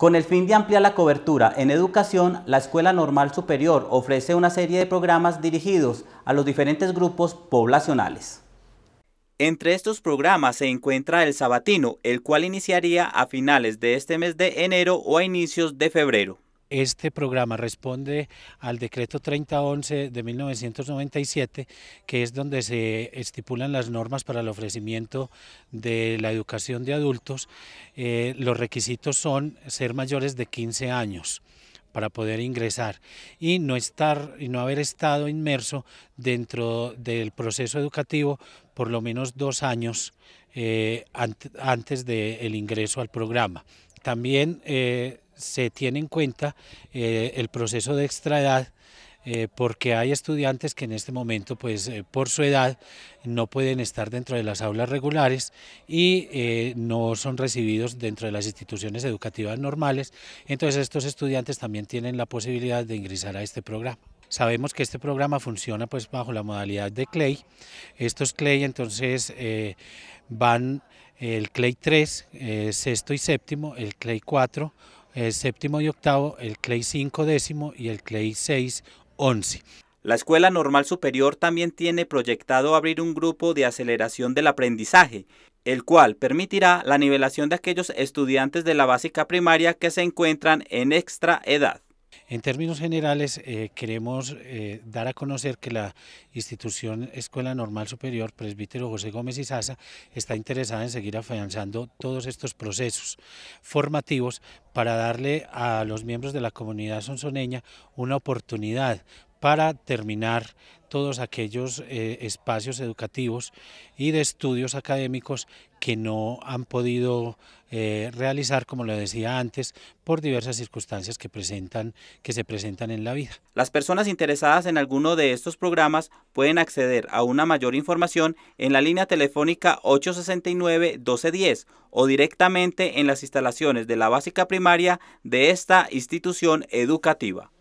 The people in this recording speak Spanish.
Con el fin de ampliar la cobertura en educación, la Escuela Normal Superior ofrece una serie de programas dirigidos a los diferentes grupos poblacionales. Entre estos programas se encuentra el sabatino, el cual iniciaría a finales de este mes de enero o a inicios de febrero. Este programa responde al decreto 3011 de 1997, que es donde se estipulan las normas para el ofrecimiento de la educación de adultos. Eh, los requisitos son ser mayores de 15 años para poder ingresar y no estar y no haber estado inmerso dentro del proceso educativo por lo menos dos años eh, antes del ingreso al programa. También eh, se tiene en cuenta eh, el proceso de extraedad eh, porque hay estudiantes que en este momento, pues eh, por su edad, no pueden estar dentro de las aulas regulares y no son recibidos dentro de las instituciones educativas normales. Entonces estos estudiantes también tienen la posibilidad de ingresar a este programa. Sabemos que este programa funciona pues bajo la modalidad de Clay Estos Clay entonces van el Clay 3, sexto y séptimo, el Clay 4, el séptimo y octavo, el CLEI 5 décimo y el CLEI 6 11. La Escuela Normal Superior también tiene proyectado abrir un grupo de aceleración del aprendizaje, el cual permitirá la nivelación de aquellos estudiantes de la básica primaria que se encuentran en extra edad. En términos generales, eh, queremos eh, dar a conocer que la institución Escuela Normal Superior Presbítero José Gómez y Sasa está interesada en seguir afianzando todos estos procesos formativos para darle a los miembros de la comunidad sonsoneña una oportunidad para terminar todos aquellos eh, espacios educativos y de estudios académicos que no han podido eh, realizar, como lo decía antes, por diversas circunstancias que, presentan, que se presentan en la vida. Las personas interesadas en alguno de estos programas pueden acceder a una mayor información en la línea telefónica 869-1210 o directamente en las instalaciones de la básica primaria de esta institución educativa.